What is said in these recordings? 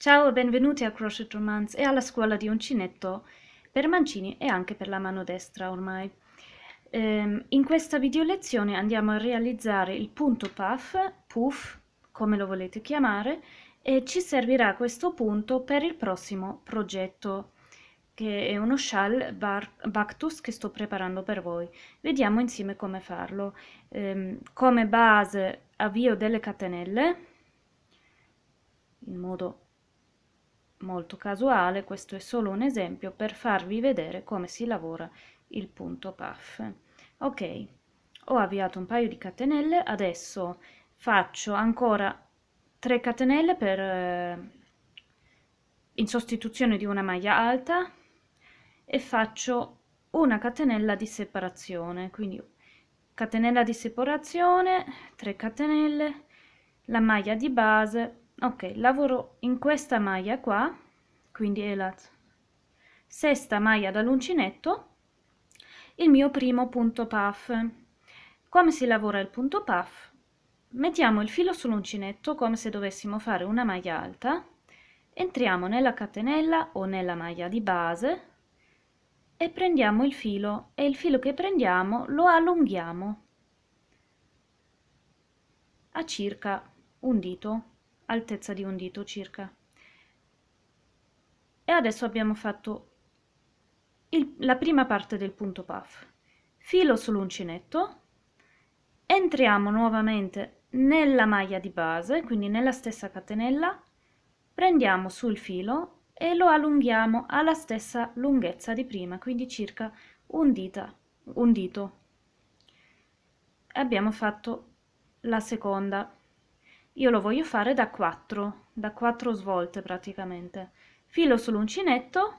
Ciao e benvenuti a Crochet Romance e alla scuola di uncinetto per mancini e anche per la mano destra ormai. Ehm, in questa video lezione andiamo a realizzare il punto puff, puff come lo volete chiamare, e ci servirà questo punto per il prossimo progetto che è uno shawl Bactus che sto preparando per voi. Vediamo insieme come farlo. Ehm, come base avvio delle catenelle in modo molto casuale, questo è solo un esempio per farvi vedere come si lavora il punto puff. Ok, ho avviato un paio di catenelle, adesso faccio ancora 3 catenelle per, eh, in sostituzione di una maglia alta e faccio una catenella di separazione, quindi catenella di separazione, 3 catenelle, la maglia di base, ok lavoro in questa maglia qua quindi è la sesta maglia dall'uncinetto il mio primo punto puff come si lavora il punto puff mettiamo il filo sull'uncinetto come se dovessimo fare una maglia alta entriamo nella catenella o nella maglia di base e prendiamo il filo e il filo che prendiamo lo allunghiamo a circa un dito altezza di un dito circa e adesso abbiamo fatto il, la prima parte del punto puff filo sull'uncinetto entriamo nuovamente nella maglia di base quindi nella stessa catenella prendiamo sul filo e lo allunghiamo alla stessa lunghezza di prima quindi circa un dita un dito abbiamo fatto la seconda io lo voglio fare da 4 da 4 svolte praticamente filo sull'uncinetto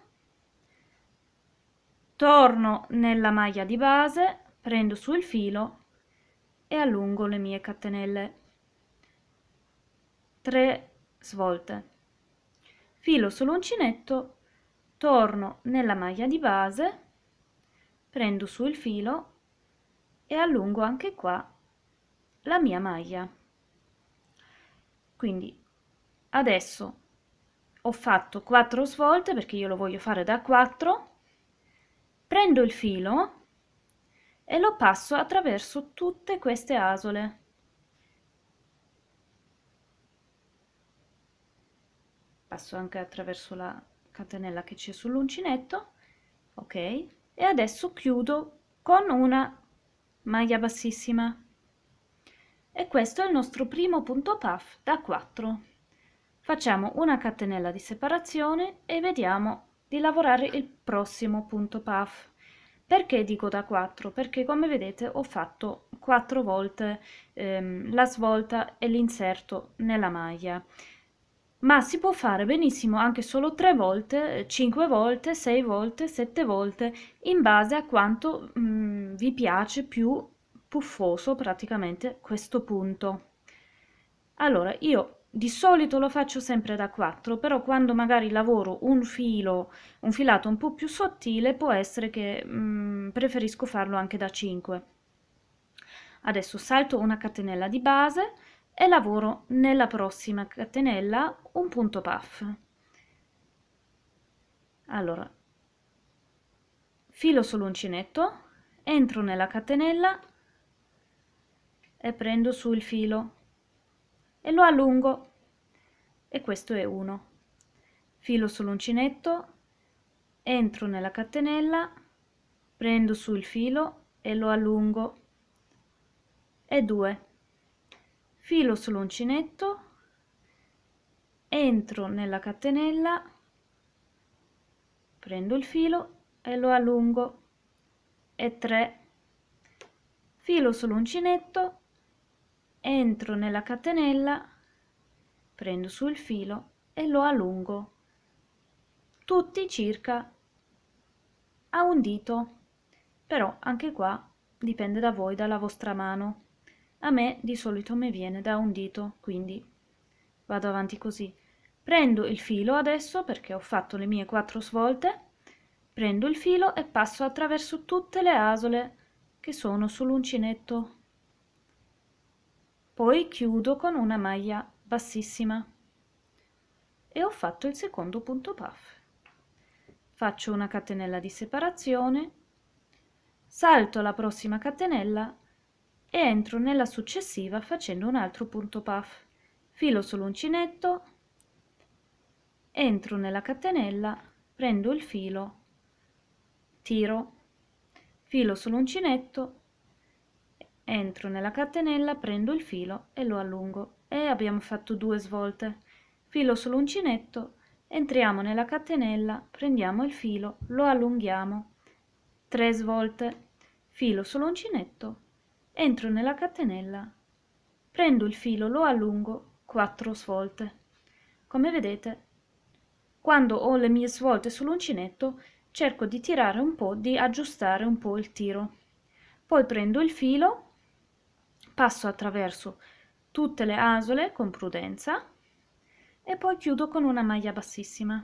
torno nella maglia di base prendo sul filo e allungo le mie catenelle 3 svolte filo sull'uncinetto torno nella maglia di base prendo sul filo e allungo anche qua la mia maglia quindi adesso ho fatto 4 svolte perché io lo voglio fare da 4 prendo il filo e lo passo attraverso tutte queste asole passo anche attraverso la catenella che c'è sull'uncinetto ok e adesso chiudo con una maglia bassissima e questo è il nostro primo punto puff da 4. Facciamo una catenella di separazione e vediamo di lavorare il prossimo punto puff Perché dico da 4? Perché come vedete ho fatto 4 volte ehm, la svolta e l'inserto nella maglia ma si può fare benissimo anche solo 3 volte, 5 volte, 6 volte, 7 volte in base a quanto mh, mm, vi piace più puffoso praticamente questo punto. Allora, io di solito lo faccio sempre da 4, però quando magari lavoro un filo, un filato un po' più sottile, può essere che mh, mm, preferisco farlo anche da 5. Adesso salto una catenella di base e lavoro nella prossima catenella un punto puff. Allora, filo sull'uncinetto, entro nella catenella e prendo su il filo e lo allungo e questo è 1 filo sull'uncinetto entro nella catenella prendo su il filo e lo allungo e 2 filo sull'uncinetto entro nella catenella prendo il filo e lo allungo e 3 filo sull'uncinetto entro nella catenella, prendo sul filo e lo allungo, tutti circa a un dito, però anche qua dipende da voi, dalla vostra mano. A me di solito mi viene da un dito, quindi vado avanti così. Prendo il filo adesso perché ho fatto le mie quattro svolte, prendo il filo e passo attraverso tutte le asole che sono sull'uncinetto poi chiudo con una maglia bassissima e ho fatto il secondo punto puff faccio una catenella di separazione salto la prossima catenella e entro nella successiva facendo un altro punto puff filo sull'uncinetto entro nella catenella prendo il filo tiro filo sull'uncinetto entro nella catenella, prendo il filo e lo allungo e abbiamo fatto due svolte. Filo sull'uncinetto, entriamo nella catenella, prendiamo il filo, lo allunghiamo, 3 svolte, filo sull'uncinetto, entro nella catenella, prendo il filo, lo allungo, 4 svolte. Come vedete, quando ho le mie svolte sull'uncinetto, cerco di tirare un po', di aggiustare un po' il tiro. Poi prendo il filo, passo attraverso tutte le asole con prudenza e poi chiudo con una maglia bassissima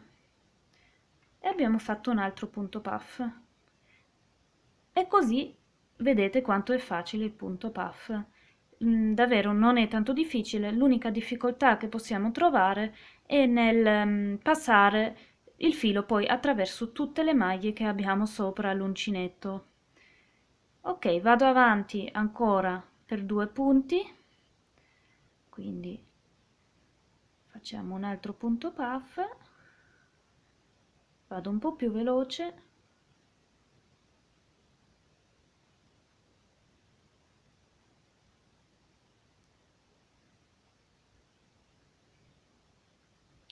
e abbiamo fatto un altro punto puff e così vedete quanto è facile il punto puff mm, davvero non è tanto difficile l'unica difficoltà che possiamo trovare è nel mm, passare il filo poi attraverso tutte le maglie che abbiamo sopra l'uncinetto ok vado avanti ancora per due punti quindi facciamo un altro punto puff vado un po più veloce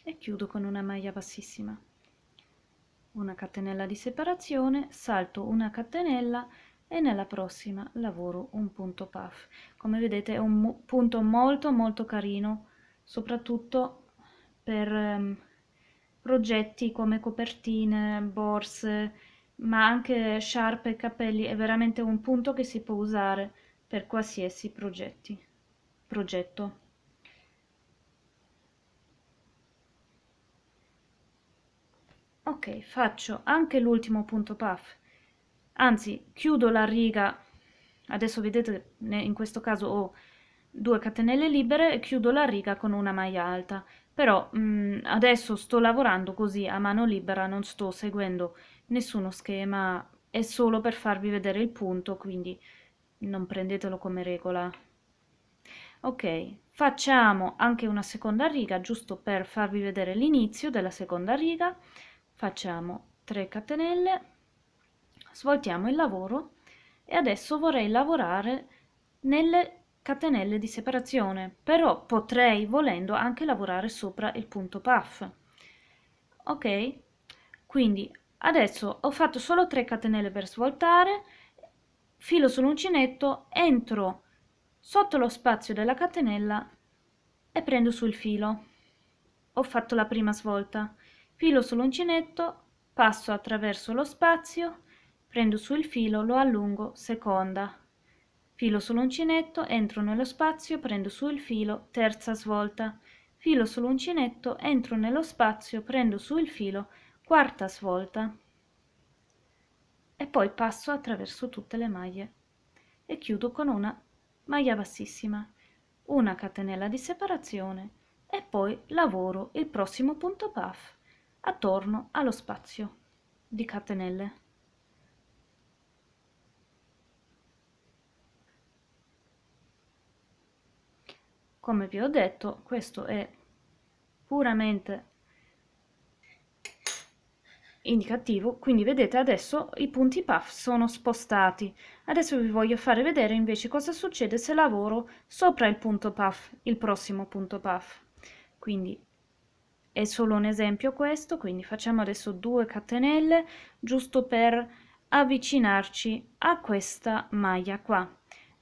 e chiudo con una maglia bassissima una catenella di separazione salto una catenella e nella prossima lavoro un punto puff come vedete è un mo punto molto molto carino soprattutto per um, progetti come copertine borse ma anche sciarpe e capelli è veramente un punto che si può usare per qualsiasi progetti, progetto ok faccio anche l'ultimo punto puff anzi chiudo la riga adesso vedete in questo caso ho due catenelle libere e chiudo la riga con una maglia alta però mh, mm, adesso sto lavorando così a mano libera non sto seguendo nessuno schema è solo per farvi vedere il punto quindi non prendetelo come regola ok facciamo anche una seconda riga giusto per farvi vedere l'inizio della seconda riga facciamo 3 catenelle svoltiamo il lavoro e adesso vorrei lavorare nelle catenelle di separazione, però potrei volendo anche lavorare sopra il punto puff. Ok? Quindi adesso ho fatto solo 3 catenelle per svoltare, filo sull'uncinetto, entro sotto lo spazio della catenella e prendo sul filo. Ho fatto la prima svolta, filo sull'uncinetto, passo attraverso lo spazio prendo su il filo lo allungo seconda filo sull'uncinetto entro nello spazio prendo su il filo terza svolta filo sull'uncinetto entro nello spazio prendo su il filo quarta svolta e poi passo attraverso tutte le maglie e chiudo con una maglia bassissima una catenella di separazione e poi lavoro il prossimo punto puff attorno allo spazio di catenelle come vi ho detto questo è puramente indicativo quindi vedete adesso i punti puff sono spostati adesso vi voglio fare vedere invece cosa succede se lavoro sopra il punto puff il prossimo punto puff quindi è solo un esempio questo quindi facciamo adesso due catenelle giusto per avvicinarci a questa maglia qua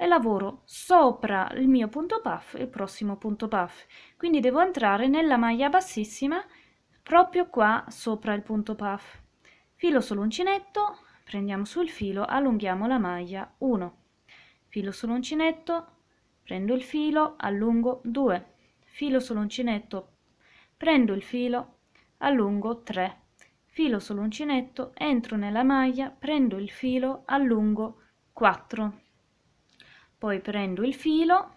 e lavoro sopra il mio punto puff il prossimo punto puff quindi devo entrare nella maglia bassissima proprio qua sopra il punto puff filo sull'uncinetto prendiamo sul filo allunghiamo la maglia 1 filo sull'uncinetto prendo il filo allungo 2 filo sull'uncinetto prendo il filo allungo 3 filo sull'uncinetto entro nella maglia prendo il filo allungo 4 poi prendo il filo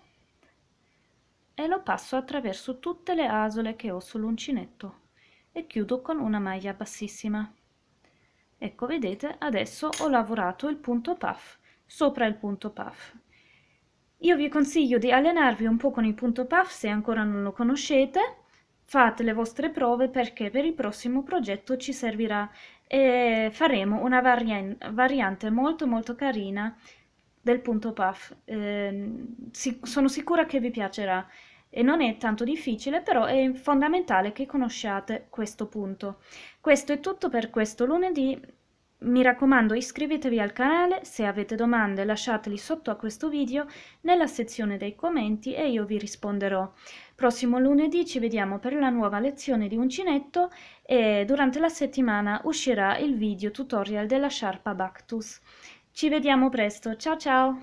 e lo passo attraverso tutte le asole che ho sull'uncinetto e chiudo con una maglia bassissima ecco vedete adesso ho lavorato il punto puff sopra il punto puff io vi consiglio di allenarvi un po' con il punto puff se ancora non lo conoscete fate le vostre prove perché per il prossimo progetto ci servirà e faremo una variante molto molto carina del punto puff. Eh, si- sono sicura che vi piacerà e non è tanto difficile, però è fondamentale che conosciate questo punto. Questo è tutto per questo lunedì. Mi raccomando iscrivetevi al canale, se avete domande lasciateli sotto a questo video nella sezione dei commenti e io vi risponderò. Prossimo lunedì ci vediamo per la nuova lezione di uncinetto e durante la settimana uscirà il video tutorial della sciarpa Bactus. Ci vediamo presto, ciao ciao!